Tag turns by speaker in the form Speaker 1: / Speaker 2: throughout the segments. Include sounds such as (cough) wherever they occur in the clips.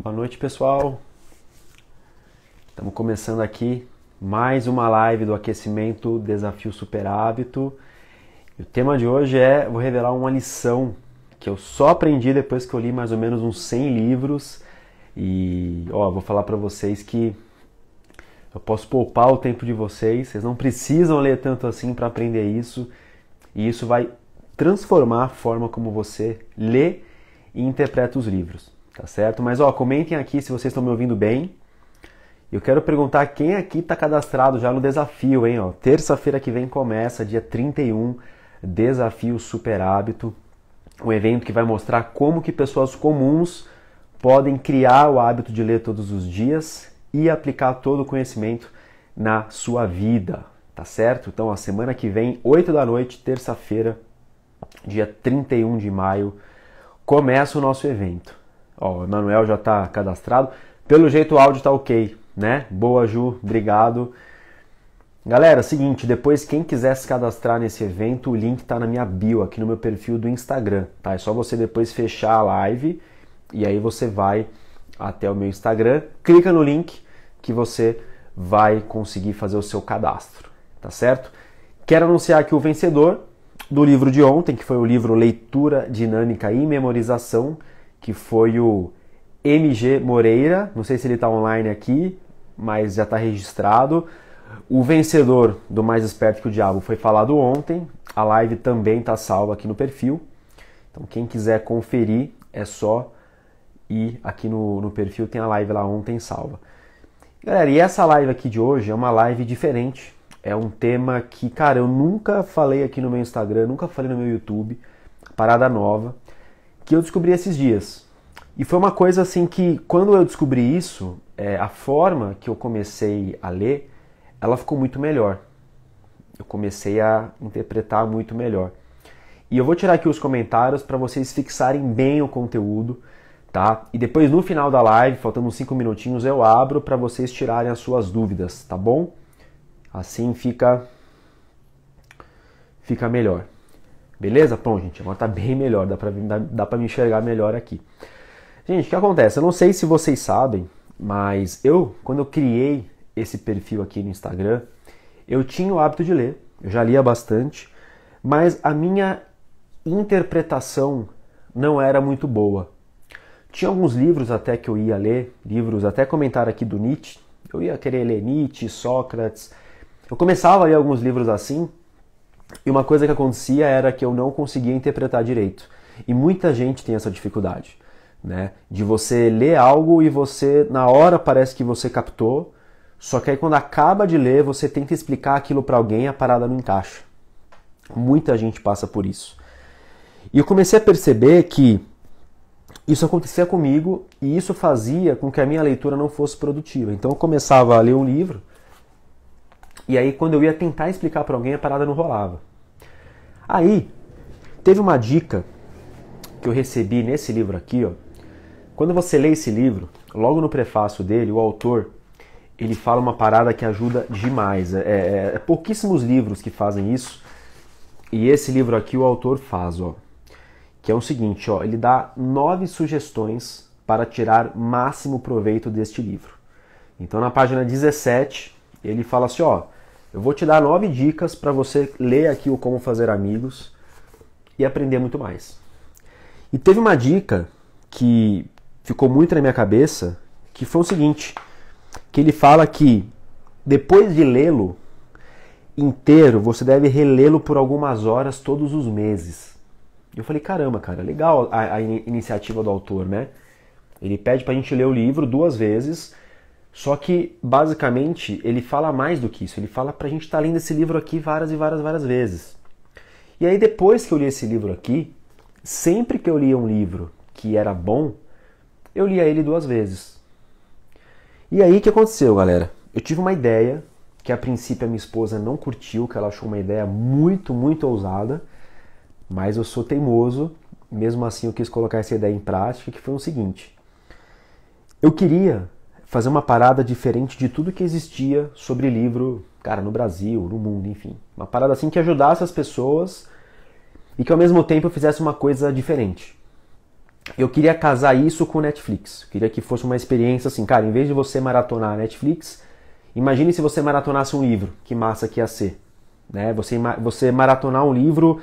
Speaker 1: Boa noite, pessoal. Estamos começando aqui mais uma live do aquecimento Desafio Superhábito. E o tema de hoje é vou revelar uma lição que eu só aprendi depois que eu li mais ou menos uns 100 livros e ó, vou falar para vocês que eu posso poupar o tempo de vocês, vocês não precisam ler tanto assim para aprender isso, e isso vai transformar a forma como você lê e interpreta os livros. Tá certo? Mas ó, comentem aqui se vocês estão me ouvindo bem. Eu quero perguntar quem aqui está cadastrado já no desafio, hein? Ó, terça-feira que vem começa, dia 31, Desafio Super Hábito. Um evento que vai mostrar como que pessoas comuns podem criar o hábito de ler todos os dias e aplicar todo o conhecimento na sua vida, tá certo? Então, a semana que vem, 8 da noite, terça-feira, dia 31 de maio, começa o nosso evento. Ó, o Emanuel já está cadastrado. Pelo jeito o áudio está ok, né? Boa, Ju, obrigado. Galera, seguinte, depois quem quiser se cadastrar nesse evento, o link está na minha bio, aqui no meu perfil do Instagram, tá? É só você depois fechar a live e aí você vai até o meu Instagram, clica no link que você vai conseguir fazer o seu cadastro, tá certo? Quero anunciar aqui o vencedor do livro de ontem, que foi o livro Leitura Dinâmica e Memorização, que foi o MG Moreira. Não sei se ele está online aqui, mas já está registrado. O vencedor do Mais Esperto que o Diabo foi falado ontem. A live também está salva aqui no perfil. Então, quem quiser conferir, é só ir aqui no, no perfil. Tem a live lá ontem salva. Galera, e essa live aqui de hoje é uma live diferente. É um tema que, cara, eu nunca falei aqui no meu Instagram, nunca falei no meu YouTube. Parada nova que eu descobri esses dias. E foi uma coisa assim que, quando eu descobri isso, é, a forma que eu comecei a ler, ela ficou muito melhor. Eu comecei a interpretar muito melhor. E eu vou tirar aqui os comentários para vocês fixarem bem o conteúdo, tá? E depois no final da live, faltando 5 minutinhos, eu abro para vocês tirarem as suas dúvidas, tá bom? Assim fica fica melhor. Beleza? Pronto, gente. Agora tá bem melhor. Dá pra, dá, dá pra me enxergar melhor aqui. Gente, o que acontece? Eu não sei se vocês sabem, mas eu, quando eu criei esse perfil aqui no Instagram, eu tinha o hábito de ler. Eu já lia bastante. Mas a minha interpretação não era muito boa. Tinha alguns livros até que eu ia ler, livros até comentar aqui do Nietzsche. Eu ia querer ler Nietzsche, Sócrates. Eu começava a ler alguns livros assim, e uma coisa que acontecia era que eu não conseguia interpretar direito. E muita gente tem essa dificuldade, né? De você ler algo e você, na hora, parece que você captou, só que aí quando acaba de ler, você tenta explicar aquilo para alguém e a parada não encaixa. Muita gente passa por isso. E eu comecei a perceber que isso acontecia comigo e isso fazia com que a minha leitura não fosse produtiva. Então eu começava a ler um livro e aí, quando eu ia tentar explicar para alguém, a parada não rolava. Aí, teve uma dica que eu recebi nesse livro aqui, ó. Quando você lê esse livro, logo no prefácio dele, o autor ele fala uma parada que ajuda demais. É, é, é pouquíssimos livros que fazem isso. E esse livro aqui o autor faz, ó. Que é o seguinte, ó. Ele dá nove sugestões para tirar máximo proveito deste livro. Então na página 17 ele fala assim, ó. Eu vou te dar nove dicas para você ler aqui o Como Fazer Amigos e aprender muito mais. E teve uma dica que ficou muito na minha cabeça, que foi o seguinte, que ele fala que depois de lê-lo inteiro, você deve relê-lo por algumas horas todos os meses. Eu falei, caramba, cara, legal a, a iniciativa do autor, né? Ele pede pra gente ler o livro duas vezes só que, basicamente, ele fala mais do que isso. Ele fala pra gente estar tá lendo esse livro aqui várias e várias, várias vezes. E aí, depois que eu li esse livro aqui, sempre que eu lia um livro que era bom, eu lia ele duas vezes. E aí, o que aconteceu, galera? Eu tive uma ideia que, a princípio, a minha esposa não curtiu, que ela achou uma ideia muito, muito ousada, mas eu sou teimoso, mesmo assim eu quis colocar essa ideia em prática, que foi o seguinte. Eu queria fazer uma parada diferente de tudo que existia sobre livro, cara, no Brasil, no mundo, enfim. Uma parada assim que ajudasse as pessoas e que ao mesmo tempo fizesse uma coisa diferente. Eu queria casar isso com Netflix. Eu queria que fosse uma experiência assim, cara, em vez de você maratonar Netflix, imagine se você maratonasse um livro, que massa que ia ser. Né? Você, você maratonar um livro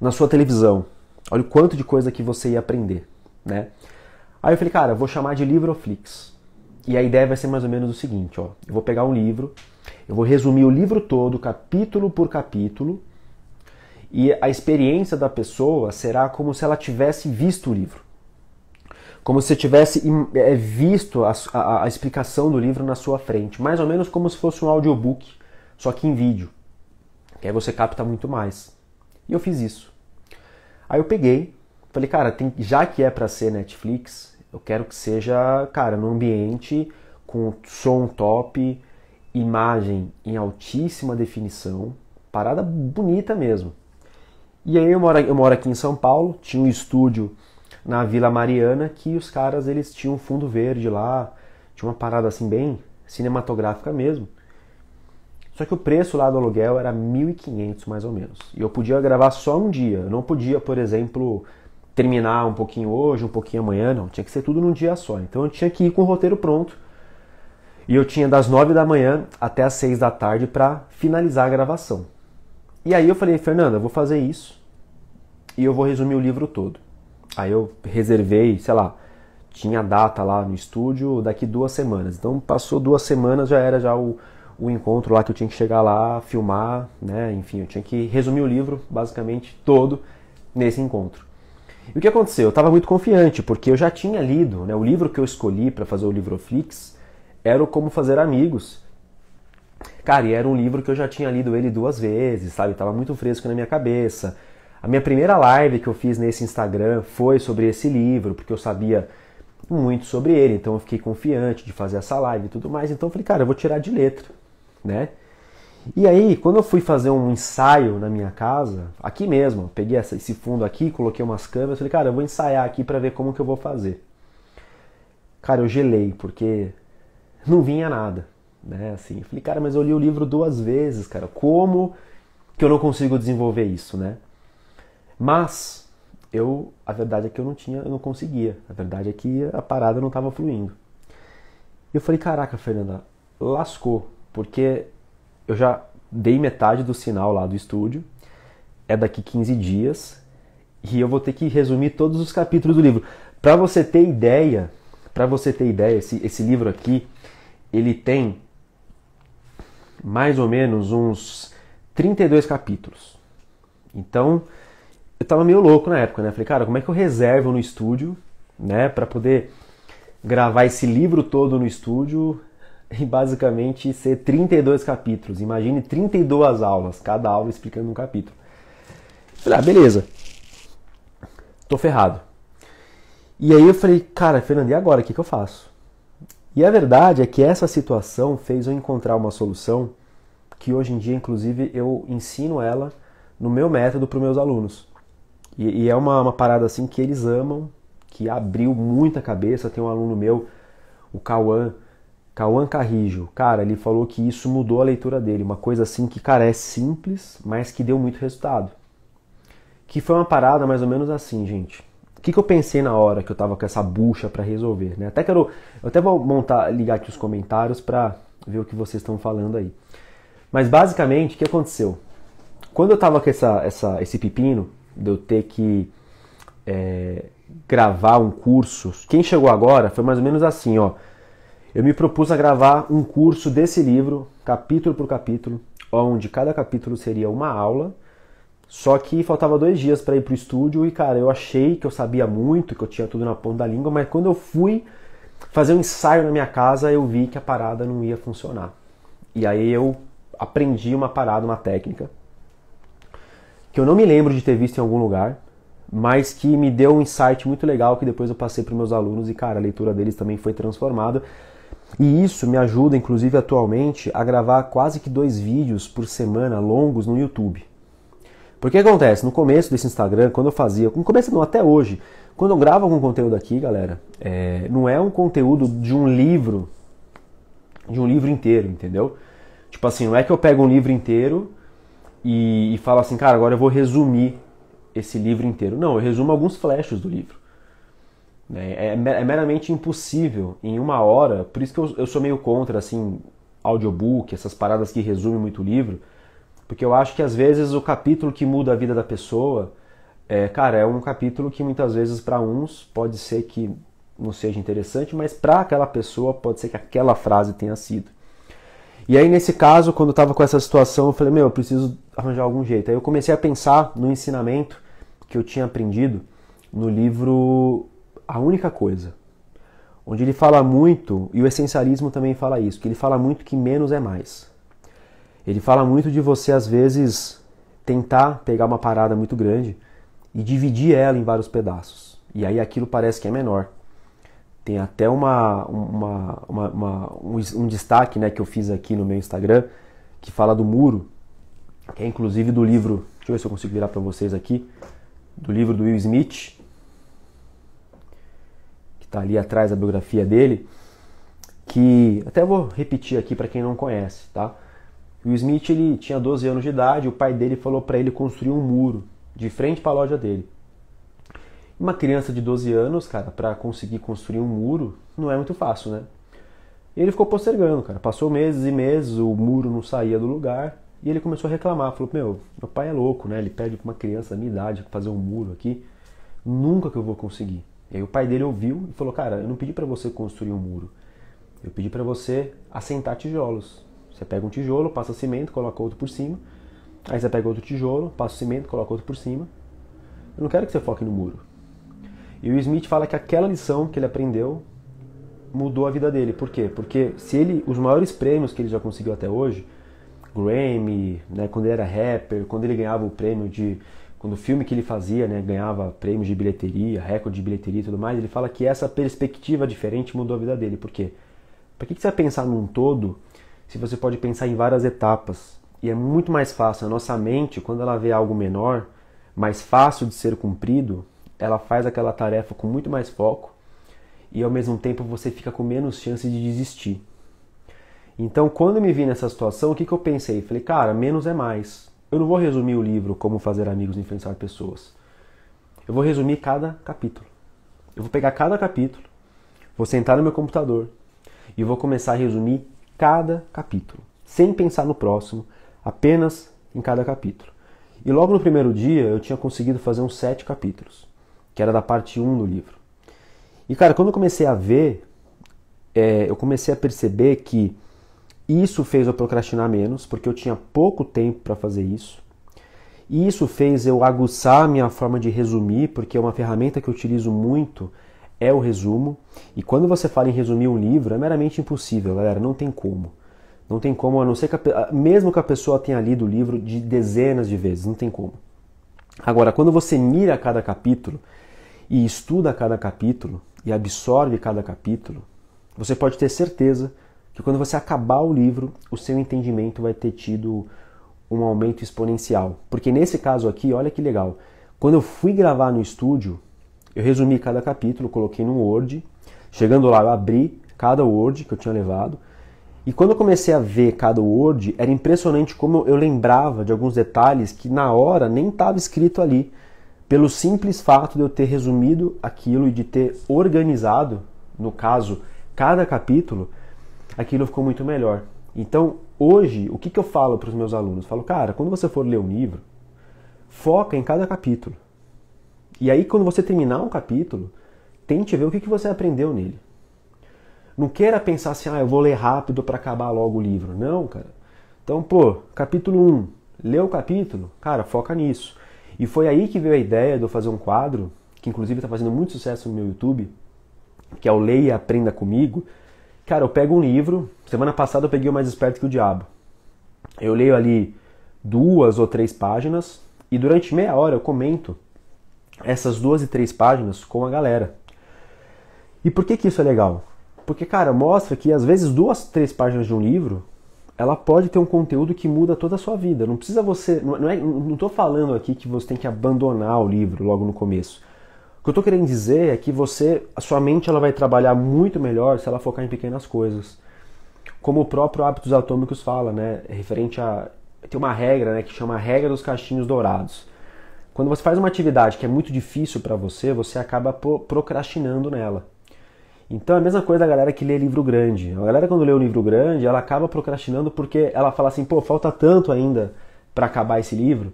Speaker 1: na sua televisão. Olha o quanto de coisa que você ia aprender, né? Aí eu falei, cara, vou chamar de Livroflix. E a ideia vai ser mais ou menos o seguinte, ó. Eu vou pegar um livro, eu vou resumir o livro todo, capítulo por capítulo, e a experiência da pessoa será como se ela tivesse visto o livro. Como se tivesse eh, visto a, a, a explicação do livro na sua frente. Mais ou menos como se fosse um audiobook, só que em vídeo. Que aí você capta muito mais. E eu fiz isso. Aí eu peguei, falei, cara, tem, já que é para ser Netflix, eu quero que seja, cara, num ambiente com som top, imagem em altíssima definição, parada bonita mesmo. E aí eu moro, eu moro aqui em São Paulo, tinha um estúdio na Vila Mariana que os caras eles tinham um fundo verde lá, tinha uma parada assim bem cinematográfica mesmo. Só que o preço lá do aluguel era 1.500 mais ou menos. E eu podia gravar só um dia. Eu não podia, por exemplo, terminar um pouquinho hoje, um pouquinho amanhã, não. Tinha que ser tudo num dia só. Então eu tinha que ir com o roteiro pronto. E eu tinha das 9 da manhã até as 6 da tarde para finalizar a gravação. E aí eu falei, Fernanda, eu vou fazer isso e eu vou resumir o livro todo. Aí eu reservei, sei lá, tinha data lá no estúdio daqui duas semanas. Então passou duas semanas, já era já o, o encontro lá que eu tinha que chegar lá, filmar, né? Enfim, eu tinha que resumir o livro basicamente todo nesse encontro. E o que aconteceu? Eu estava muito confiante, porque eu já tinha lido, né? O livro que eu escolhi para fazer o Livroflix era o Como Fazer Amigos. Cara, e era um livro que eu já tinha lido ele duas vezes, sabe? Tava muito fresco na minha cabeça. A minha primeira live que eu fiz nesse Instagram foi sobre esse livro, porque eu sabia muito sobre ele, então eu fiquei confiante de fazer essa live e tudo mais. Então eu falei, cara, eu vou tirar de letra, né? E aí, quando eu fui fazer um ensaio na minha casa, aqui mesmo, peguei esse fundo aqui, coloquei umas câmeras, falei, cara, eu vou ensaiar aqui para ver como que eu vou fazer. Cara, eu gelei, porque não vinha nada, né? Assim, eu falei, cara, mas eu li o livro duas vezes, cara, como que eu não consigo desenvolver isso, né? Mas eu, a verdade é que eu não tinha, eu não conseguia. A verdade é que a parada não estava fluindo. Eu falei, caraca, Fernanda, lascou, porque eu já dei metade do sinal lá do estúdio. É daqui 15 dias e eu vou ter que resumir todos os capítulos do livro. Para você ter ideia, para você ter ideia, esse, esse livro aqui, ele tem mais ou menos uns 32 capítulos. Então, eu tava meio louco na época, né? Falei, cara, como é que eu reservo no estúdio, né, para poder gravar esse livro todo no estúdio e basicamente ser 32 capítulos. Imagine 32 aulas, cada aula explicando um capítulo. Falei, ah, beleza. Tô ferrado. E aí eu falei, cara, Fernando, e agora? O que, que eu faço? E a verdade é que essa situação fez eu encontrar uma solução que hoje em dia, inclusive, eu ensino ela no meu método para os meus alunos. E, e é uma, uma, parada assim que eles amam, que abriu muita cabeça. Tem um aluno meu, o Cauã, Cauã Carrijo, cara, ele falou que isso mudou a leitura dele, uma coisa assim que, cara, é simples, mas que deu muito resultado. Que foi uma parada mais ou menos assim, gente. O que, que eu pensei na hora que eu tava com essa bucha para resolver, né? Até quero, eu até vou montar, ligar aqui os comentários para ver o que vocês estão falando aí. Mas basicamente, o que aconteceu? Quando eu tava com essa, essa esse pepino de eu ter que é, gravar um curso, quem chegou agora foi mais ou menos assim, ó. Eu me propus a gravar um curso desse livro, capítulo por capítulo, onde cada capítulo seria uma aula. Só que faltava dois dias para ir para o estúdio e, cara, eu achei que eu sabia muito, que eu tinha tudo na ponta da língua, mas quando eu fui fazer um ensaio na minha casa, eu vi que a parada não ia funcionar. E aí eu aprendi uma parada, uma técnica, que eu não me lembro de ter visto em algum lugar, mas que me deu um insight muito legal que depois eu passei para meus alunos e, cara, a leitura deles também foi transformada. E isso me ajuda, inclusive atualmente, a gravar quase que dois vídeos por semana longos no YouTube. Porque acontece, no começo desse Instagram, quando eu fazia, no começo não, até hoje, quando eu gravo algum conteúdo aqui, galera, é, não é um conteúdo de um livro, de um livro inteiro, entendeu? Tipo assim, não é que eu pego um livro inteiro e, e falo assim, cara, agora eu vou resumir esse livro inteiro. Não, eu resumo alguns flashes do livro. Né? É, é, é meramente impossível em uma hora, por isso que eu, eu sou meio contra, assim, audiobook, essas paradas que resumem muito livro, porque eu acho que às vezes o capítulo que muda a vida da pessoa, é, cara, é um capítulo que muitas vezes para uns pode ser que não seja interessante, mas para aquela pessoa pode ser que aquela frase tenha sido. E aí, nesse caso, quando eu estava com essa situação, eu falei: Meu, eu preciso arranjar algum jeito. Aí eu comecei a pensar no ensinamento que eu tinha aprendido no livro a única coisa. Onde ele fala muito, e o essencialismo também fala isso, que ele fala muito que menos é mais. Ele fala muito de você, às vezes, tentar pegar uma parada muito grande e dividir ela em vários pedaços. E aí aquilo parece que é menor. Tem até uma, uma, uma, uma um, um destaque né, que eu fiz aqui no meu Instagram, que fala do muro, que é inclusive do livro. Deixa eu ver se eu consigo virar para vocês aqui. Do livro do Will Smith, está ali atrás da biografia dele, que até vou repetir aqui para quem não conhece, tá? O Smith ele tinha 12 anos de idade, o pai dele falou para ele construir um muro de frente para a loja dele. Uma criança de 12 anos, cara, para conseguir construir um muro não é muito fácil, né? ele ficou postergando, cara. Passou meses e meses, o muro não saía do lugar. E ele começou a reclamar. Falou: Meu, meu pai é louco, né? Ele pede pra uma criança da minha idade fazer um muro aqui. Nunca que eu vou conseguir. E aí o pai dele ouviu e falou: Cara, eu não pedi para você construir um muro. Eu pedi para você assentar tijolos. Você pega um tijolo, passa cimento, coloca outro por cima. Aí você pega outro tijolo, passa cimento, coloca outro por cima. Eu não quero que você foque no muro. E o Smith fala que aquela lição que ele aprendeu mudou a vida dele. Por quê? Porque se ele, os maiores prêmios que ele já conseguiu até hoje, Grammy, né, quando ele era rapper, quando ele ganhava o prêmio de quando o filme que ele fazia né, ganhava prêmios de bilheteria, recorde de bilheteria e tudo mais, ele fala que essa perspectiva diferente mudou a vida dele. Por quê? Por que, que você vai pensar num todo se você pode pensar em várias etapas? E é muito mais fácil. A nossa mente, quando ela vê algo menor, mais fácil de ser cumprido, ela faz aquela tarefa com muito mais foco e ao mesmo tempo você fica com menos chance de desistir. Então, quando eu me vi nessa situação, o que, que eu pensei? Falei, cara, menos é mais eu não vou resumir o livro Como Fazer Amigos e Influenciar Pessoas. Eu vou resumir cada capítulo. Eu vou pegar cada capítulo, vou sentar no meu computador e vou começar a resumir cada capítulo, sem pensar no próximo, apenas em cada capítulo. E logo no primeiro dia eu tinha conseguido fazer uns sete capítulos, que era da parte 1 do livro. E cara, quando eu comecei a ver, é, eu comecei a perceber que isso fez eu procrastinar menos, porque eu tinha pouco tempo para fazer isso. Isso fez eu aguçar a minha forma de resumir, porque é uma ferramenta que eu utilizo muito é o resumo. E quando você fala em resumir um livro, é meramente impossível, galera, não tem como. Não tem como, a não ser que a, mesmo que a pessoa tenha lido o livro de dezenas de vezes, não tem como. Agora, quando você mira cada capítulo e estuda cada capítulo e absorve cada capítulo, você pode ter certeza que quando você acabar o livro, o seu entendimento vai ter tido um aumento exponencial. Porque nesse caso aqui, olha que legal. Quando eu fui gravar no estúdio, eu resumi cada capítulo, coloquei no Word. Chegando lá, eu abri cada Word que eu tinha levado. E quando eu comecei a ver cada Word, era impressionante como eu lembrava de alguns detalhes que na hora nem estava escrito ali. Pelo simples fato de eu ter resumido aquilo e de ter organizado, no caso, cada capítulo, aquilo ficou muito melhor. Então, hoje, o que, que eu falo para os meus alunos? Eu falo, cara, quando você for ler um livro, foca em cada capítulo. E aí, quando você terminar um capítulo, tente ver o que, que você aprendeu nele. Não queira pensar assim, ah, eu vou ler rápido para acabar logo o livro. Não, cara. Então, pô, capítulo 1, um, leu o capítulo, cara, foca nisso. E foi aí que veio a ideia de eu fazer um quadro, que inclusive está fazendo muito sucesso no meu YouTube, que é o Leia Aprenda Comigo, Cara, eu pego um livro. Semana passada eu peguei o Mais Esperto que o Diabo. Eu leio ali duas ou três páginas e durante meia hora eu comento essas duas e três páginas com a galera. E por que, que isso é legal? Porque, cara, mostra que às vezes duas, três páginas de um livro ela pode ter um conteúdo que muda toda a sua vida. Não precisa você. Não estou é, não falando aqui que você tem que abandonar o livro logo no começo. O que eu estou querendo dizer é que você, a sua mente ela vai trabalhar muito melhor se ela focar em pequenas coisas. Como o próprio Hábitos Atômicos fala, né, referente a tem uma regra, né, que chama a regra dos caixinhos dourados. Quando você faz uma atividade que é muito difícil para você, você acaba procrastinando nela. Então é a mesma coisa da galera que lê livro grande. A galera quando lê um livro grande, ela acaba procrastinando porque ela fala assim, pô, falta tanto ainda para acabar esse livro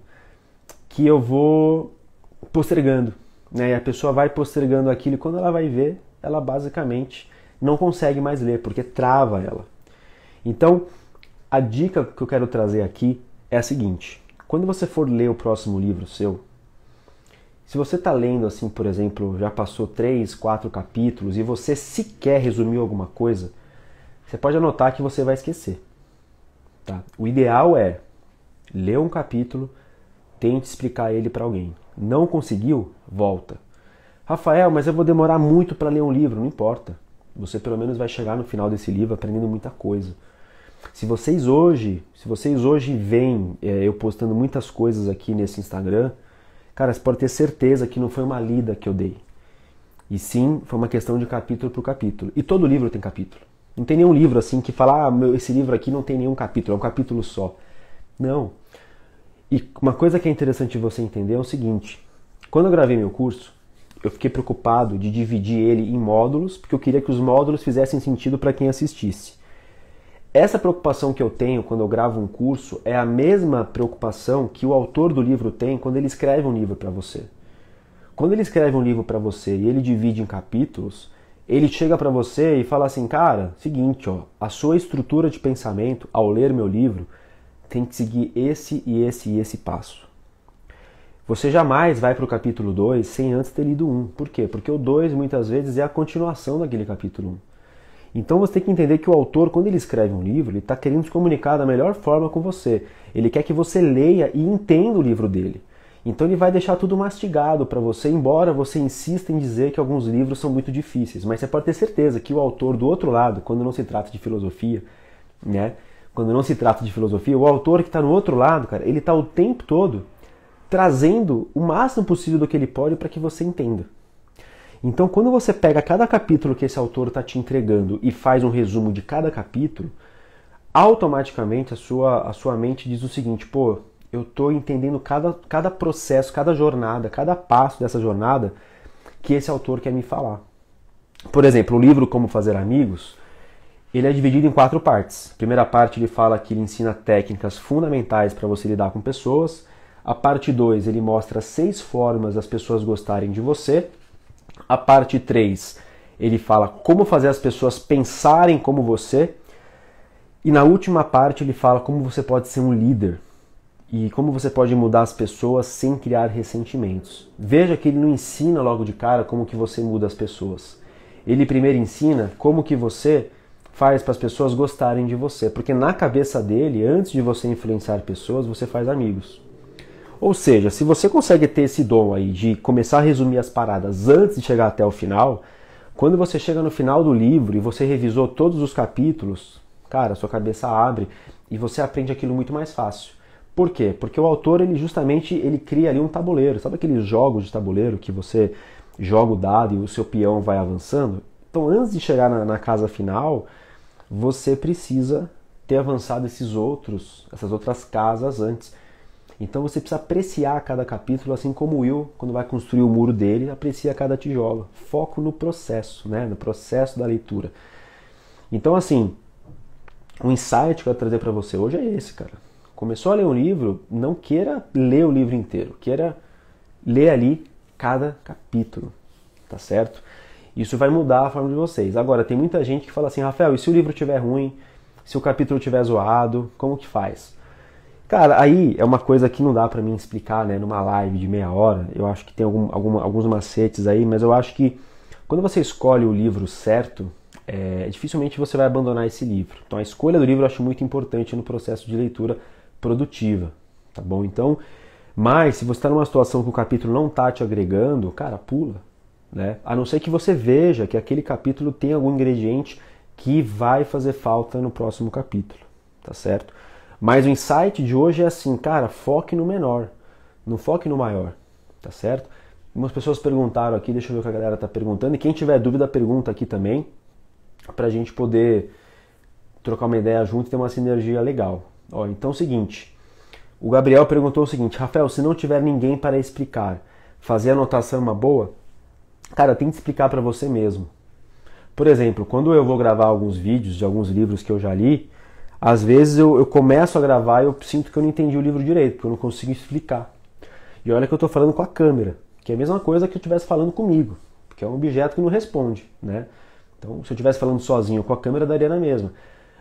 Speaker 1: que eu vou postergando né? E a pessoa vai postergando aquilo e quando ela vai ver, ela basicamente não consegue mais ler, porque trava ela. Então, a dica que eu quero trazer aqui é a seguinte: quando você for ler o próximo livro seu, se você está lendo assim, por exemplo, já passou três, quatro capítulos e você sequer resumiu alguma coisa, você pode anotar que você vai esquecer. Tá? O ideal é ler um capítulo, tente explicar ele para alguém. Não conseguiu? Volta. Rafael, mas eu vou demorar muito para ler um livro. Não importa. Você pelo menos vai chegar no final desse livro aprendendo muita coisa. Se vocês hoje, se vocês hoje veem é, eu postando muitas coisas aqui nesse Instagram, cara, você pode ter certeza que não foi uma lida que eu dei. E sim, foi uma questão de capítulo por capítulo. E todo livro tem capítulo. Não tem nenhum livro assim que fala, ah, meu, esse livro aqui não tem nenhum capítulo, é um capítulo só. Não. E uma coisa que é interessante você entender é o seguinte: quando eu gravei meu curso, eu fiquei preocupado de dividir ele em módulos, porque eu queria que os módulos fizessem sentido para quem assistisse. Essa preocupação que eu tenho quando eu gravo um curso é a mesma preocupação que o autor do livro tem quando ele escreve um livro para você. Quando ele escreve um livro para você e ele divide em capítulos, ele chega para você e fala assim: "Cara, seguinte, ó, a sua estrutura de pensamento ao ler meu livro tem que seguir esse e esse e esse passo. Você jamais vai para o capítulo 2 sem antes ter lido 1. Um. Por quê? Porque o 2 muitas vezes é a continuação daquele capítulo 1. Um. Então você tem que entender que o autor, quando ele escreve um livro, ele está querendo se comunicar da melhor forma com você. Ele quer que você leia e entenda o livro dele. Então ele vai deixar tudo mastigado para você, embora você insista em dizer que alguns livros são muito difíceis. Mas você pode ter certeza que o autor do outro lado, quando não se trata de filosofia, né, quando não se trata de filosofia, o autor que está no outro lado, cara, ele está o tempo todo trazendo o máximo possível do que ele pode para que você entenda. Então, quando você pega cada capítulo que esse autor está te entregando e faz um resumo de cada capítulo, automaticamente a sua, a sua mente diz o seguinte: pô, eu estou entendendo cada, cada processo, cada jornada, cada passo dessa jornada que esse autor quer me falar. Por exemplo, o livro Como Fazer Amigos ele é dividido em quatro partes. A primeira parte ele fala que ele ensina técnicas fundamentais para você lidar com pessoas. A parte 2 ele mostra seis formas das pessoas gostarem de você. A parte 3 ele fala como fazer as pessoas pensarem como você. E na última parte ele fala como você pode ser um líder e como você pode mudar as pessoas sem criar ressentimentos. Veja que ele não ensina logo de cara como que você muda as pessoas. Ele primeiro ensina como que você faz para as pessoas gostarem de você. Porque na cabeça dele, antes de você influenciar pessoas, você faz amigos. Ou seja, se você consegue ter esse dom aí de começar a resumir as paradas antes de chegar até o final, quando você chega no final do livro e você revisou todos os capítulos, cara, sua cabeça abre e você aprende aquilo muito mais fácil. Por quê? Porque o autor, ele justamente, ele cria ali um tabuleiro. Sabe aqueles jogos de tabuleiro que você joga o dado e o seu peão vai avançando? Então, antes de chegar na, na casa final, você precisa ter avançado esses outros, essas outras casas antes. Então você precisa apreciar cada capítulo, assim como Will, quando vai construir o muro dele, aprecia cada tijolo. Foco no processo, né? no processo da leitura. Então, assim, o insight que eu quero trazer para você hoje é esse, cara. Começou a ler um livro, não queira ler o livro inteiro, queira ler ali cada capítulo, tá certo? Isso vai mudar a forma de vocês. Agora, tem muita gente que fala assim, Rafael, e se o livro tiver ruim? Se o capítulo tiver zoado? Como que faz? Cara, aí é uma coisa que não dá para mim explicar, né? Numa live de meia hora. Eu acho que tem algum, algum, alguns macetes aí, mas eu acho que quando você escolhe o livro certo, é, dificilmente você vai abandonar esse livro. Então, a escolha do livro eu acho muito importante no processo de leitura produtiva, tá bom? Então, mas se você está numa situação que o capítulo não tá te agregando, cara, pula né? A não ser que você veja que aquele capítulo tem algum ingrediente que vai fazer falta no próximo capítulo, tá certo? Mas o insight de hoje é assim, cara, foque no menor, não foque no maior, tá certo? Umas pessoas perguntaram aqui, deixa eu ver o que a galera tá perguntando, e quem tiver dúvida, pergunta aqui também, pra gente poder trocar uma ideia junto e ter uma sinergia legal. Ó, então é o seguinte, o Gabriel perguntou o seguinte, Rafael, se não tiver ninguém para explicar, fazer anotação é uma boa? cara, tem que explicar para você mesmo. Por exemplo, quando eu vou gravar alguns vídeos de alguns livros que eu já li, às vezes eu, eu começo a gravar e eu sinto que eu não entendi o livro direito, porque eu não consigo explicar. E olha que eu estou falando com a câmera, que é a mesma coisa que eu estivesse falando comigo, porque é um objeto que não responde, né? Então, se eu estivesse falando sozinho com a câmera, daria na mesma.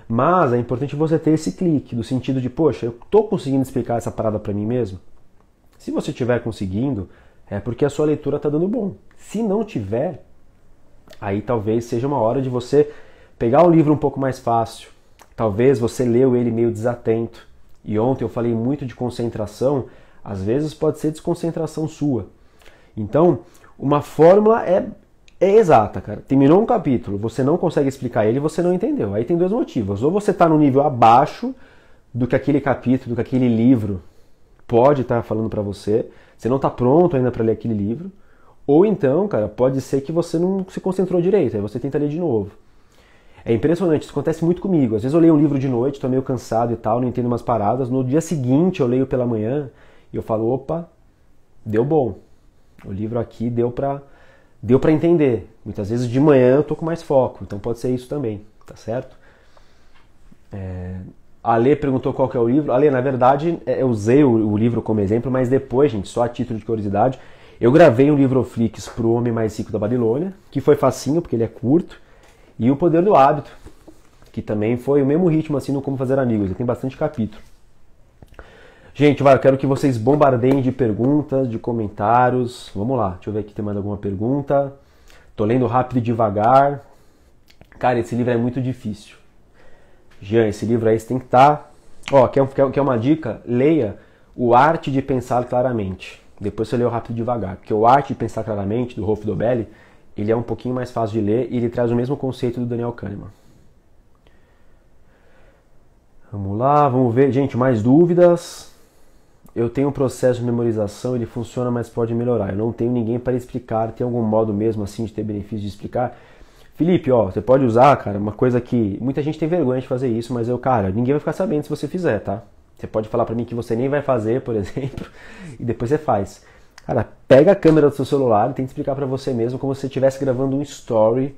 Speaker 1: Mas é importante você ter esse clique, do sentido de, poxa, eu estou conseguindo explicar essa parada para mim mesmo? Se você estiver conseguindo, é porque a sua leitura está dando bom. Se não tiver, aí talvez seja uma hora de você pegar o livro um pouco mais fácil. Talvez você leu ele meio desatento. E ontem eu falei muito de concentração, às vezes pode ser desconcentração sua. Então, uma fórmula é, é exata, cara. Terminou um capítulo, você não consegue explicar ele, você não entendeu. Aí tem dois motivos. Ou você está no nível abaixo do que aquele capítulo, do que aquele livro pode estar tá falando para você, você não está pronto ainda para ler aquele livro, ou então, cara, pode ser que você não se concentrou direito, aí você tenta ler de novo. É impressionante, isso acontece muito comigo. Às vezes eu leio um livro de noite, estou meio cansado e tal, não entendo umas paradas. No dia seguinte eu leio pela manhã e eu falo, opa, deu bom. O livro aqui deu para deu para entender. Muitas vezes de manhã eu estou com mais foco, então pode ser isso também, tá certo? É, a Lê perguntou qual que é o livro. Ale, na verdade, é, eu usei o, livro como exemplo, mas depois, gente, só a título de curiosidade, eu gravei um livro Flix o Homem Mais Rico da Babilônia, que foi facinho, porque ele é curto, e O Poder do Hábito, que também foi o mesmo ritmo assim no Como Fazer Amigos, ele tem bastante capítulo. Gente, vai, eu quero que vocês bombardeiem de perguntas, de comentários. Vamos lá, deixa eu ver aqui tem mais alguma pergunta. Tô lendo rápido e devagar. Cara, esse livro é muito difícil. Jean, esse livro aí você tem que estar. Tá... Ó, quer, quer, quer uma dica? Leia O Arte de Pensar Claramente. Depois você lê o Rápido e Devagar. Porque o Arte de Pensar Claramente, do Rolf Dobelli, ele é um pouquinho mais fácil de ler e ele traz o mesmo conceito do Daniel Kahneman. Vamos lá, vamos ver. Gente, mais dúvidas? Eu tenho um processo de memorização, ele funciona, mas pode melhorar. Eu não tenho ninguém para explicar. Tem algum modo mesmo assim de ter benefício de explicar? Felipe, ó, você pode usar, cara, uma coisa que muita gente tem vergonha de fazer isso, mas eu, cara, ninguém vai ficar sabendo se você fizer, tá? Você pode falar para mim que você nem vai fazer, por (laughs) exemplo, e depois você faz. Cara, pega a câmera do seu celular e tenta explicar para você mesmo como se você estivesse gravando um story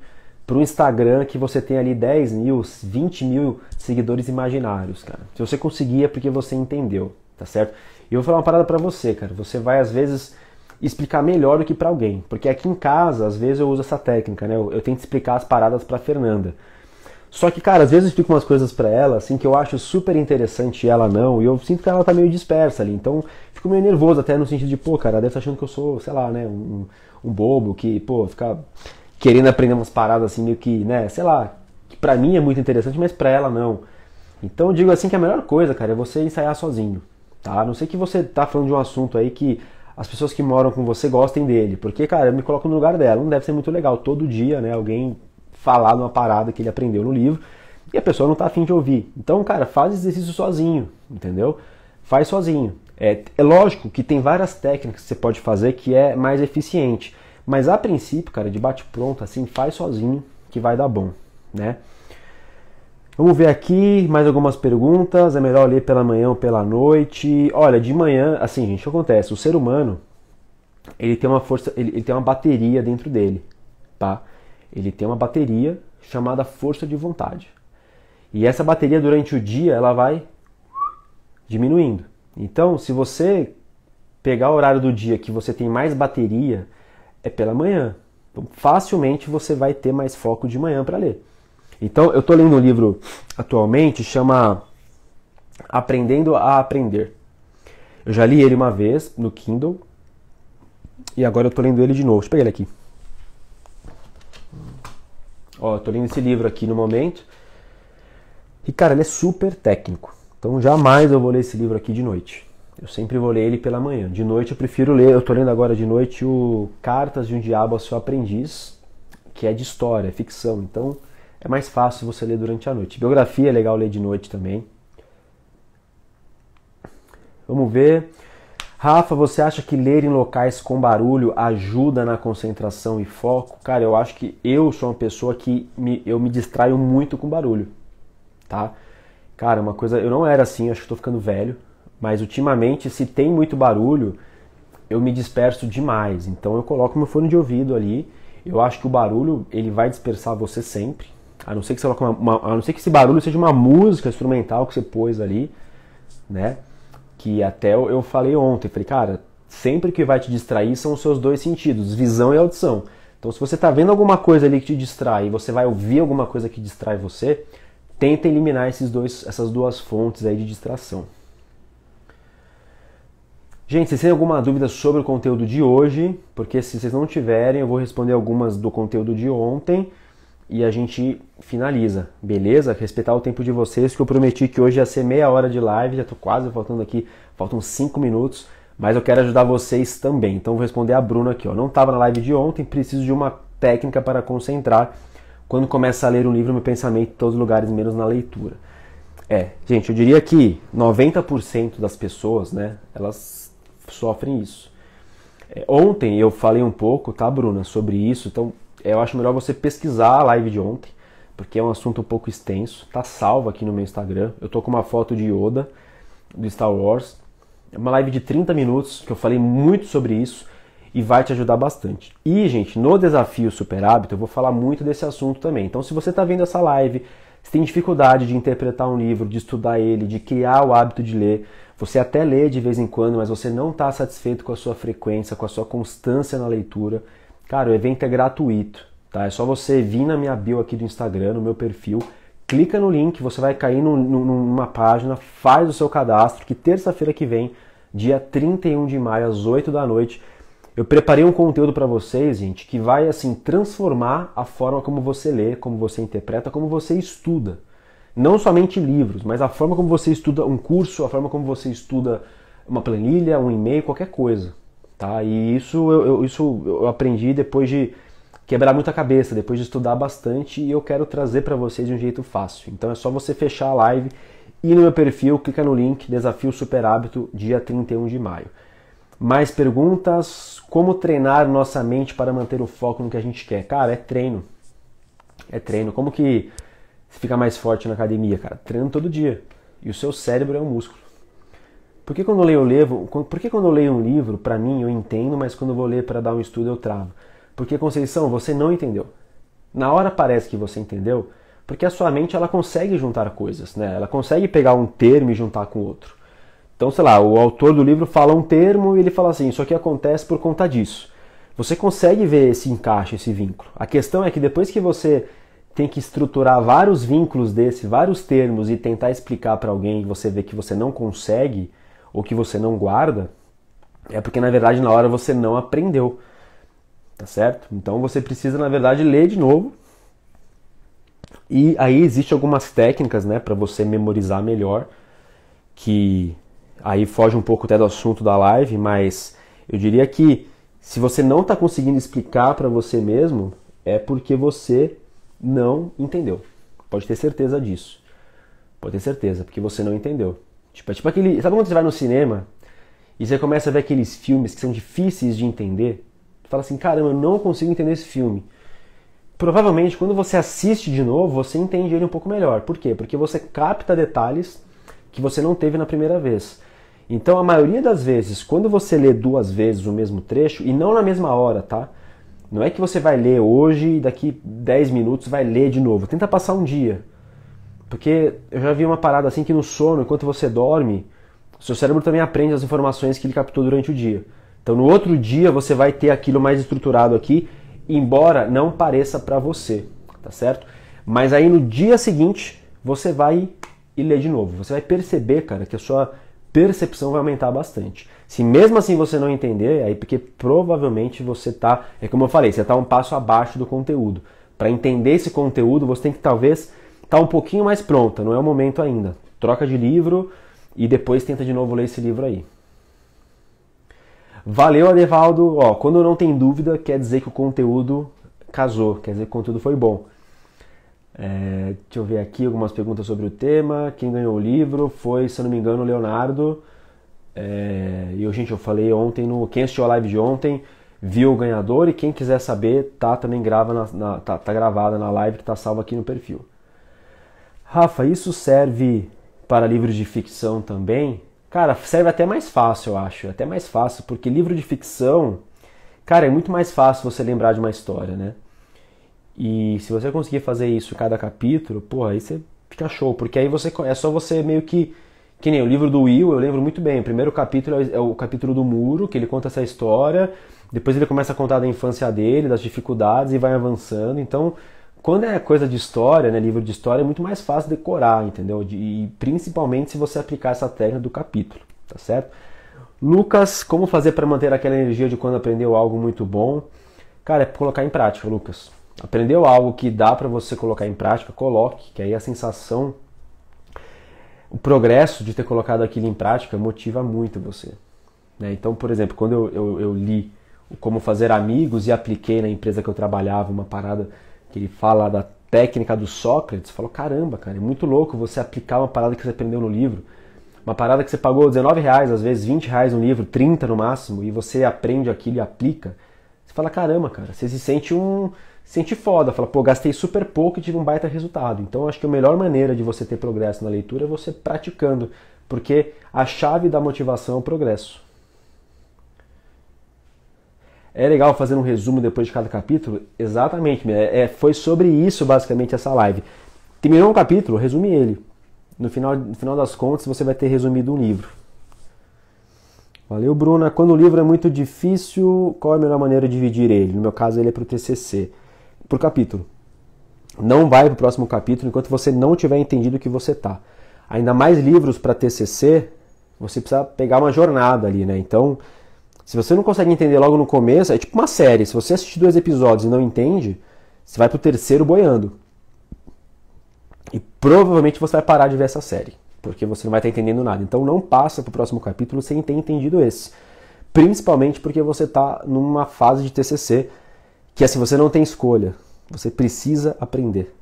Speaker 1: pro Instagram que você tem ali 10 mil, 20 mil seguidores imaginários, cara. Se você conseguia, é porque você entendeu, tá certo? E eu vou falar uma parada pra você, cara. Você vai, às vezes, explicar melhor do que para alguém. Porque aqui em casa, às vezes eu uso essa técnica, né? Eu, eu tento explicar as paradas para Fernanda. Só que, cara, às vezes eu explico umas coisas para ela, assim, que eu acho super interessante e ela não, e eu sinto que ela tá meio dispersa ali. Então, fico meio nervoso até no sentido de, pô, cara, ela deve estar tá achando que eu sou, sei lá, né, um, um bobo, que, pô, fica querendo aprender umas paradas assim, meio que, né, sei lá, que pra mim é muito interessante, mas pra ela não. Então, eu digo assim que a melhor coisa, cara, é você ensaiar sozinho, tá? A não sei que você tá falando de um assunto aí que as pessoas que moram com você gostem dele. Porque, cara, eu me coloco no lugar dela. Não deve ser muito legal todo dia, né? Alguém falar numa parada que ele aprendeu no livro e a pessoa não tá afim de ouvir. Então, cara, faz exercício sozinho, entendeu? Faz sozinho. É, é lógico que tem várias técnicas que você pode fazer que é mais eficiente. Mas a princípio, cara, de bate-pronto, assim, faz sozinho que vai dar bom, né? Vamos ver aqui mais algumas perguntas. É melhor ler pela manhã ou pela noite? Olha, de manhã, assim, gente, o que acontece? O ser humano, ele tem uma força, ele, ele tem uma bateria dentro dele, tá? Ele tem uma bateria chamada força de vontade. E essa bateria durante o dia, ela vai diminuindo. Então, se você pegar o horário do dia que você tem mais bateria, é pela manhã. Então, facilmente você vai ter mais foco de manhã para ler. Então, eu estou lendo um livro atualmente, chama Aprendendo a Aprender. Eu já li ele uma vez no Kindle e agora eu estou lendo ele de novo. Deixa eu pegar ele aqui. Ó, eu tô lendo esse livro aqui no momento. E, cara, ele é super técnico. Então, jamais eu vou ler esse livro aqui de noite. Eu sempre vou ler ele pela manhã. De noite eu prefiro ler, eu tô lendo agora de noite o Cartas de um Diabo ao Seu Aprendiz, que é de história, é ficção. Então, é mais fácil você ler durante a noite. Biografia é legal ler de noite também. Vamos ver. Rafa, você acha que ler em locais com barulho ajuda na concentração e foco? Cara, eu acho que eu sou uma pessoa que me, eu me distraio muito com barulho, tá? Cara, uma coisa, eu não era assim, acho que estou ficando velho, mas ultimamente se tem muito barulho, eu me disperso demais. Então eu coloco meu fone de ouvido ali. Eu acho que o barulho ele vai dispersar você sempre, a não ser que, uma, uma, a não ser que esse barulho seja uma música instrumental que você pôs ali, né? Que até eu, eu falei ontem, falei, cara, sempre que vai te distrair são os seus dois sentidos, visão e audição. Então, se você está vendo alguma coisa ali que te distrai e você vai ouvir alguma coisa que distrai você, tenta eliminar esses dois, essas duas fontes aí de distração. Gente, se vocês têm alguma dúvida sobre o conteúdo de hoje, porque se vocês não tiverem, eu vou responder algumas do conteúdo de ontem e a gente finaliza, beleza? Respeitar o tempo de vocês, que eu prometi que hoje ia ser meia hora de live, já estou quase faltando aqui, faltam cinco minutos, mas eu quero ajudar vocês também. Então vou responder a Bruna aqui, ó. Não estava na live de ontem, preciso de uma técnica para concentrar. Quando começa a ler um livro, meu pensamento em todos os lugares, menos na leitura. É, gente, eu diria que 90% das pessoas, né, elas sofrem isso. É, ontem eu falei um pouco, tá, Bruna, sobre isso, então eu acho melhor você pesquisar a live de ontem, porque é um assunto um pouco extenso. Tá salvo aqui no meu Instagram. Eu tô com uma foto de Yoda do Star Wars. É uma live de 30 minutos que eu falei muito sobre isso e vai te ajudar bastante. E, gente, no desafio Super Hábito eu vou falar muito desse assunto também. Então, se você está vendo essa live, se tem dificuldade de interpretar um livro, de estudar ele, de criar o hábito de ler, você até lê de vez em quando, mas você não está satisfeito com a sua frequência, com a sua constância na leitura, Cara, o evento é gratuito, tá? É só você vir na minha bio aqui do Instagram, no meu perfil, clica no link, você vai cair no, no, numa página, faz o seu cadastro, que terça-feira que vem, dia 31 de maio, às 8 da noite, eu preparei um conteúdo para vocês, gente, que vai assim transformar a forma como você lê, como você interpreta, como você estuda. Não somente livros, mas a forma como você estuda um curso, a forma como você estuda uma planilha, um e-mail, qualquer coisa. Tá? E isso eu, eu, isso eu aprendi depois de quebrar muita cabeça, depois de estudar bastante e eu quero trazer para vocês de um jeito fácil. Então é só você fechar a live, ir no meu perfil, clica no link Desafio Super Hábito, dia 31 de maio. Mais perguntas? Como treinar nossa mente para manter o foco no que a gente quer? Cara, é treino. É treino. Como que fica mais forte na academia, cara? Treino todo dia. E o seu cérebro é um músculo. Por que quando eu leio, levo, por que quando eu leio um livro, para mim eu entendo, mas quando eu vou ler para dar um estudo eu travo? Porque Conceição, você não entendeu. Na hora parece que você entendeu, porque a sua mente ela consegue juntar coisas, né? Ela consegue pegar um termo e juntar com outro. Então, sei lá, o autor do livro fala um termo e ele fala assim, isso aqui acontece por conta disso. Você consegue ver esse encaixe, esse vínculo. A questão é que depois que você tem que estruturar vários vínculos desse, vários termos e tentar explicar para alguém, você vê que você não consegue, ou que você não guarda, é porque na verdade na hora você não aprendeu. Tá certo? Então você precisa na verdade ler de novo. E aí existe algumas técnicas, né, para você memorizar melhor, que aí foge um pouco até do assunto da live, mas eu diria que se você não está conseguindo explicar para você mesmo, é porque você não entendeu. Pode ter certeza disso. Pode ter certeza, porque você não entendeu. Tipo, é tipo aquele. Sabe quando você vai no cinema e você começa a ver aqueles filmes que são difíceis de entender? Você fala assim, caramba, eu não consigo entender esse filme. Provavelmente quando você assiste de novo, você entende ele um pouco melhor. Por quê? Porque você capta detalhes que você não teve na primeira vez. Então, a maioria das vezes, quando você lê duas vezes o mesmo trecho, e não na mesma hora, tá? Não é que você vai ler hoje e daqui 10 minutos vai ler de novo. Tenta passar um dia. Porque eu já vi uma parada assim que no sono, enquanto você dorme, seu cérebro também aprende as informações que ele captou durante o dia. Então no outro dia você vai ter aquilo mais estruturado aqui, embora não pareça para você, tá certo? Mas aí no dia seguinte você vai e lê de novo. Você vai perceber, cara, que a sua percepção vai aumentar bastante. Se mesmo assim você não entender, é aí porque provavelmente você tá, é como eu falei, você tá um passo abaixo do conteúdo. Para entender esse conteúdo, você tem que talvez está um pouquinho mais pronta, não é o momento ainda. Troca de livro e depois tenta de novo ler esse livro aí. Valeu, Adevaldo. Ó, quando não tem dúvida, quer dizer que o conteúdo casou, quer dizer que o conteúdo foi bom. É, deixa eu ver aqui algumas perguntas sobre o tema. Quem ganhou o livro foi, se eu não me engano, o Leonardo. É, e, gente, eu falei ontem no. Quem assistiu a live de ontem viu o ganhador e quem quiser saber, tá também grava na, na, tá, tá gravada na live que tá salva aqui no perfil. Rafa, isso serve para livros de ficção também? Cara, serve até mais fácil, eu acho. Até mais fácil, porque livro de ficção, cara, é muito mais fácil você lembrar de uma história, né? E se você conseguir fazer isso cada capítulo, pô, aí você fica show, porque aí você é só você meio que que nem o livro do Will, eu lembro muito bem. O primeiro capítulo é, é o capítulo do muro, que ele conta essa história. Depois ele começa a contar da infância dele, das dificuldades e vai avançando. Então, quando é coisa de história, né, livro de história, é muito mais fácil decorar, entendeu? De, e principalmente se você aplicar essa técnica do capítulo, tá certo? Lucas, como fazer para manter aquela energia de quando aprendeu algo muito bom? Cara, é colocar em prática, Lucas. Aprendeu algo que dá para você colocar em prática, coloque, que aí a sensação, o progresso de ter colocado aquilo em prática motiva muito você. Né? Então, por exemplo, quando eu, eu, eu li Como Fazer Amigos e apliquei na empresa que eu trabalhava uma parada que ele fala da técnica do Sócrates, falou, caramba, cara, é muito louco você aplicar uma parada que você aprendeu no livro. Uma parada que você pagou 19 reais, às vezes 20 reais no livro, 30 no máximo, e você aprende aquilo e aplica. Você fala, caramba, cara, você se sente um. Se sente foda, fala, pô, gastei super pouco e tive um baita resultado. Então acho que a melhor maneira de você ter progresso na leitura é você praticando, porque a chave da motivação é o progresso. É legal fazer um resumo depois de cada capítulo? Exatamente, é, é, foi sobre isso basicamente essa live. Terminou um capítulo, resume ele. No final, no final das contas, você vai ter resumido um livro. Valeu, Bruna. Quando o livro é muito difícil, qual é a melhor maneira de dividir ele? No meu caso, ele é para o TCC, por capítulo. Não vai para o próximo capítulo enquanto você não tiver entendido o que você tá. Ainda mais livros para TCC, você precisa pegar uma jornada ali, né? Então, se você não consegue entender logo no começo, é tipo uma série. Se você assistir dois episódios e não entende, você vai pro terceiro boiando. E provavelmente você vai parar de ver essa série, porque você não vai estar entendendo nada. Então não passa pro próximo capítulo sem ter entendido esse. Principalmente porque você está numa fase de TCC que assim você não tem escolha, você precisa aprender.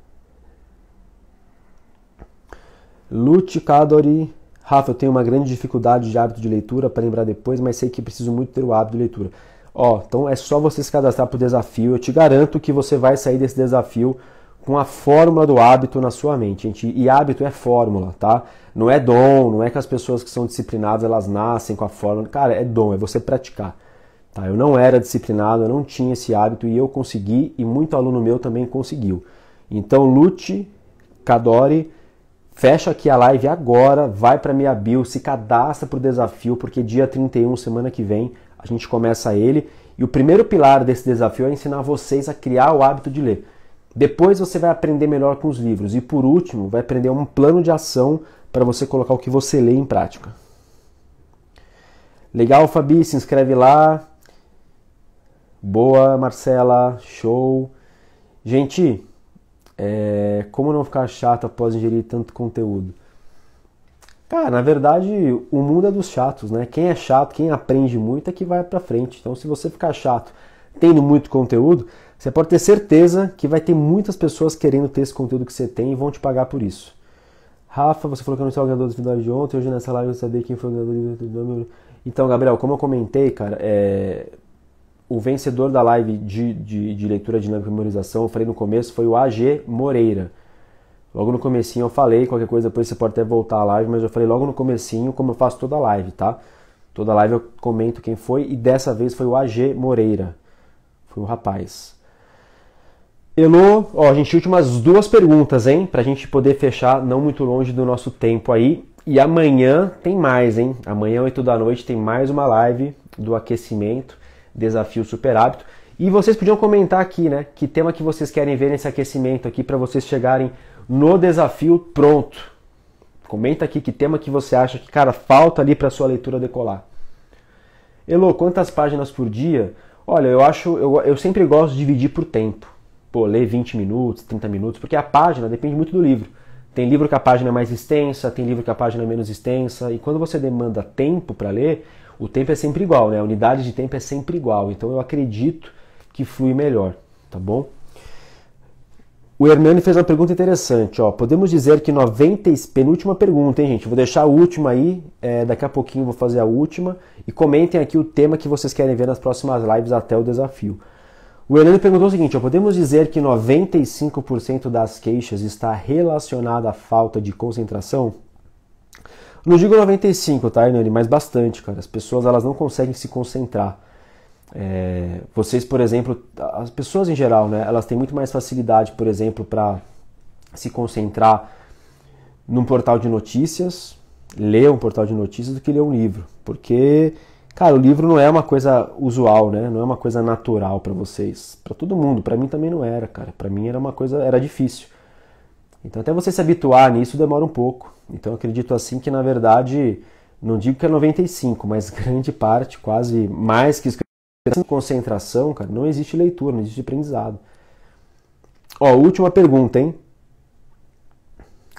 Speaker 1: Lute Kadori Rafa, eu tenho uma grande dificuldade de hábito de leitura para lembrar depois, mas sei que preciso muito ter o hábito de leitura. Ó, então é só você se cadastrar para o desafio. Eu te garanto que você vai sair desse desafio com a fórmula do hábito na sua mente. Gente. E hábito é fórmula, tá? Não é dom, não é que as pessoas que são disciplinadas elas nascem com a fórmula. Cara, é dom, é você praticar. Tá? Eu não era disciplinado, eu não tinha esse hábito e eu consegui e muito aluno meu também conseguiu. Então lute, cadore Fecha aqui a live agora, vai para minha bio, se cadastra para o desafio, porque dia 31, semana que vem, a gente começa ele. E o primeiro pilar desse desafio é ensinar vocês a criar o hábito de ler. Depois você vai aprender melhor com os livros. E por último, vai aprender um plano de ação para você colocar o que você lê em prática. Legal, Fabi, se inscreve lá. Boa, Marcela, show. Gente, é, como não ficar chato após ingerir tanto conteúdo? Cara, na verdade, o mundo é dos chatos, né? Quem é chato, quem aprende muito é que vai pra frente. Então, se você ficar chato tendo muito conteúdo, você pode ter certeza que vai ter muitas pessoas querendo ter esse conteúdo que você tem e vão te pagar por isso. Rafa, você falou que eu não sou o ganhador da finalidade de ontem, hoje nessa live eu sabia quem foi o ganhador do Então, Gabriel, como eu comentei, cara, é o vencedor da live de, de, de leitura dinâmica e memorização, eu falei no começo, foi o AG Moreira. Logo no comecinho eu falei, qualquer coisa depois você pode até voltar à live, mas eu falei logo no comecinho, como eu faço toda a live, tá? Toda a live eu comento quem foi e dessa vez foi o AG Moreira. Foi o rapaz. Elô, ó, a gente últimas duas perguntas, hein? Pra gente poder fechar não muito longe do nosso tempo aí. E amanhã tem mais, hein? Amanhã, 8 da noite, tem mais uma live do aquecimento. Desafio super hábito. E vocês podiam comentar aqui, né? Que tema que vocês querem ver nesse aquecimento aqui para vocês chegarem no desafio pronto. Comenta aqui que tema que você acha que, cara, falta ali para sua leitura decolar. Elo, quantas páginas por dia? Olha, eu acho, eu, eu sempre gosto de dividir por tempo. Pô, ler 20 minutos, 30 minutos, porque a página depende muito do livro. Tem livro que a página é mais extensa, tem livro que a página é menos extensa, e quando você demanda tempo para ler, o tempo é sempre igual, né? A unidade de tempo é sempre igual, então eu acredito que flui melhor, tá bom? O Hernani fez uma pergunta interessante, ó. Podemos dizer que 90 penúltima pergunta, hein, gente? Vou deixar a última aí, é, daqui a pouquinho vou fazer a última e comentem aqui o tema que vocês querem ver nas próximas lives até o desafio. O Hernani perguntou o seguinte: ó, podemos dizer que 95% das queixas está relacionada à falta de concentração? Não digo 95, tá, Hernani? Mas bastante, cara. As pessoas elas não conseguem se concentrar. É, vocês, por exemplo, as pessoas em geral, né? Elas têm muito mais facilidade, por exemplo, para se concentrar num portal de notícias, ler um portal de notícias, do que ler um livro. Porque, cara, o livro não é uma coisa usual, né? Não é uma coisa natural para vocês. para todo mundo. para mim também não era, cara. para mim era uma coisa, era difícil. Então, até você se habituar nisso demora um pouco. Então acredito assim que na verdade, não digo que é 95, mas (laughs) grande parte, quase mais que isso, concentração, cara, não existe leitura, não existe aprendizado. Ó, última pergunta, hein?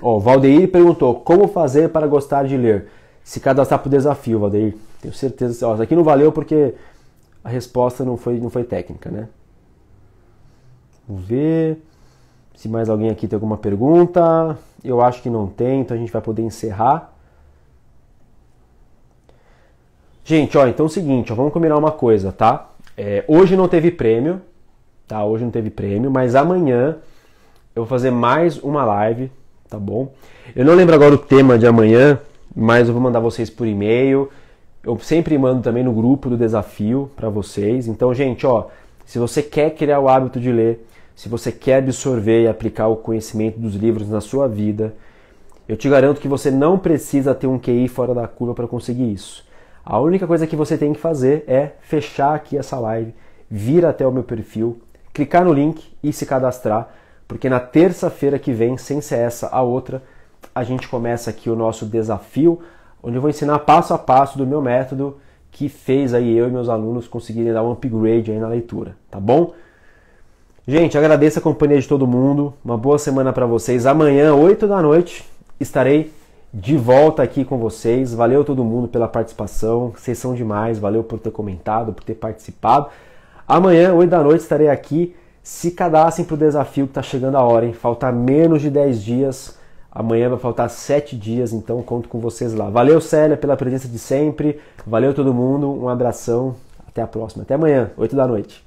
Speaker 1: Ó, Valdeir perguntou: "Como fazer para gostar de ler?" Se cadastrar para o desafio, Valdeir. Tenho certeza, ó, isso aqui não valeu porque a resposta não foi não foi técnica, né? Vamos ver. Se mais alguém aqui tem alguma pergunta, eu acho que não tem, então a gente vai poder encerrar. Gente, ó, então é o seguinte, ó, vamos combinar uma coisa, tá? É, hoje não teve prêmio, tá? Hoje não teve prêmio, mas amanhã eu vou fazer mais uma live, tá bom? Eu não lembro agora o tema de amanhã, mas eu vou mandar vocês por e-mail. Eu sempre mando também no grupo do desafio para vocês. Então, gente, ó, se você quer criar o hábito de ler, se você quer absorver e aplicar o conhecimento dos livros na sua vida, eu te garanto que você não precisa ter um QI fora da curva para conseguir isso. A única coisa que você tem que fazer é fechar aqui essa live, vir até o meu perfil, clicar no link e se cadastrar, porque na terça-feira que vem, sem ser essa a outra, a gente começa aqui o nosso desafio, onde eu vou ensinar passo a passo do meu método que fez aí eu e meus alunos conseguirem dar um upgrade aí na leitura, tá bom? Gente, agradeço a companhia de todo mundo. Uma boa semana para vocês. Amanhã, 8 da noite, estarei de volta aqui com vocês. Valeu todo mundo pela participação. Vocês são demais. Valeu por ter comentado, por ter participado. Amanhã, 8 da noite, estarei aqui. Se cadastrem para o desafio que está chegando a hora, hein? Falta menos de 10 dias. Amanhã vai faltar 7 dias, então conto com vocês lá. Valeu, Célia, pela presença de sempre. Valeu todo mundo. Um abração. Até a próxima. Até amanhã, 8 da noite.